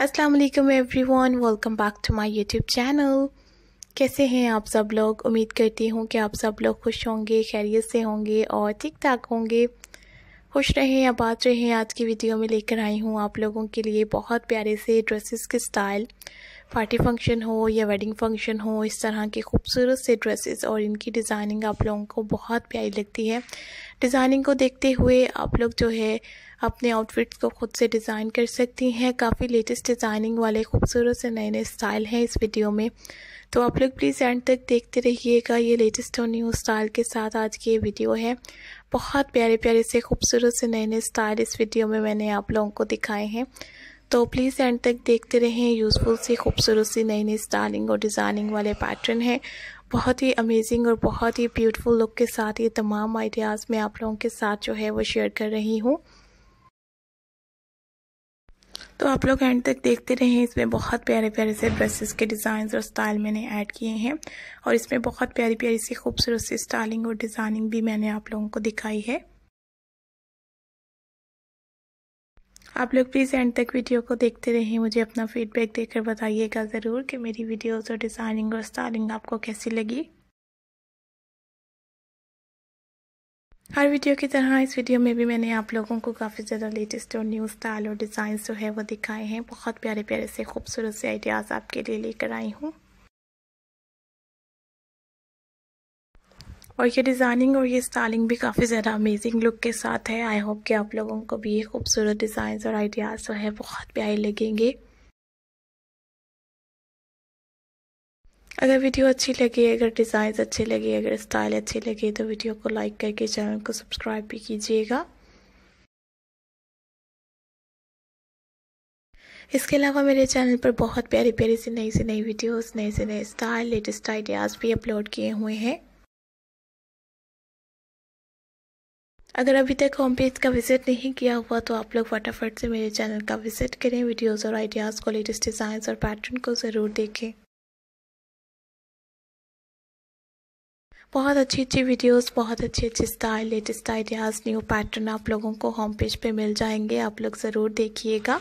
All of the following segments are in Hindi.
Aslam everyone welcome back to my YouTube channel कैसे हैं आप सब लोग उम्मीद करती हूँ कि आप सब लोग खुश होंगे खैरियत से होंगे और ठीक ठाक होंगे खुश रहें आबाद रहें आज की वीडियो में लेकर आई हूँ आप लोगों के लिए बहुत प्यारे से ड्रेसेस के स्टाइल पार्टी फंक्शन हो या वेडिंग फंक्शन हो इस तरह के खूबसूरत से ड्रेसेस और इनकी डिज़ाइनिंग आप लोगों को बहुत प्यारी लगती है डिज़ाइनिंग को देखते हुए आप लोग जो है अपने आउटफिट्स को खुद से डिज़ाइन कर सकती हैं काफ़ी लेटेस्ट डिज़ाइनिंग वाले खूबसूरत से नए नए स्टाइल हैं इस वीडियो में तो आप लोग प्लीज़ एंड तक देखते रहिएगा ये लेटेस्ट और न्यू स्टाइल के साथ आज की ये वीडियो है बहुत प्यारे प्यारे से खूबसूरत से नए नए स्टाइल इस वीडियो में मैंने आप लोगों को दिखाए हैं तो प्लीज़ एंड तक देखते रहें यूज़फुल सी खूबसूरत सी नई नई स्टाइलिंग और डिज़ाइनिंग वाले पैटर्न हैं बहुत ही अमेजिंग और बहुत ही ब्यूटीफुल लुक के साथ ये तमाम आइडियाज़ मैं आप लोगों के साथ जो है वो शेयर कर रही हूँ तो आप लोग एंड तक देखते रहें इसमें बहुत प्यारे प्यारे से ड्रेसेस के डिजाइन और स्टाइल मैंने ऐड किए हैं और इसमें बहुत प्यारी प्यारी सी खूबसूरत सी स्टाइलिंग और डिज़ाइनिंग भी मैंने आप लोगों को दिखाई है आप लोग प्लीज़ एंड तक वीडियो को देखते रहें मुझे अपना फीडबैक देकर बताइएगा ज़रूर कि मेरी वीडियोज़ और डिज़ाइनिंग और स्टाइलिंग आपको कैसी लगी हर वीडियो की तरह इस वीडियो में भी मैंने आप लोगों को काफ़ी ज़्यादा लेटेस्ट और न्यू स्टाइल और डिज़ाइन जो है वो दिखाए हैं बहुत प्यारे प्यारे से खूबसूरत से आइडियाज़ आपके लिए लेकर आई हूँ और ये डिज़ाइनिंग और ये स्टाइलिंग भी काफ़ी ज़्यादा अमेजिंग लुक के साथ है आई होप कि आप लोगों को भी ये खूबसूरत डिज़ाइन और आइडियाज़ जो है बहुत प्यारे लगेंगे अगर वीडियो अच्छी लगी अगर डिज़ाइन अच्छे लगे अगर स्टाइल अच्छी लगे तो वीडियो को लाइक करके चैनल को सब्सक्राइब भी कीजिएगा इसके अलावा मेरे चैनल पर बहुत प्यारी प्यारी सी नई सी नई वीडियोस नए से नए स्टाइल लेटेस्ट आइडियाज़ भी अपलोड किए हुए हैं अगर अभी तक होम पेज का विज़िट नहीं किया हुआ तो आप लोग फटाफट से मेरे चैनल का विज़िट करें वीडियोस और आइडियाज़ को लेटेस्ट डिज़ाइंस और पैटर्न को ज़रूर देखें बहुत अच्छी अच्छी वीडियोस बहुत अच्छे अच्छे style latest ideas new pattern आप लोगों को होम पेज पे मिल जाएंगे आप लोग ज़रूर देखिएगा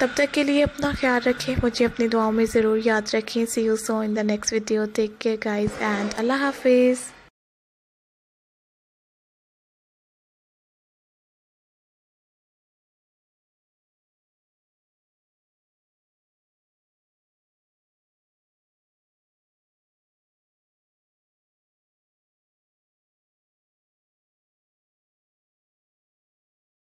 तब तक के लिए अपना ख्याल रखें मुझे अपनी दुआओं में ज़रूर याद रखें see you so in the next video take care guys and अल्लाह हाफिज़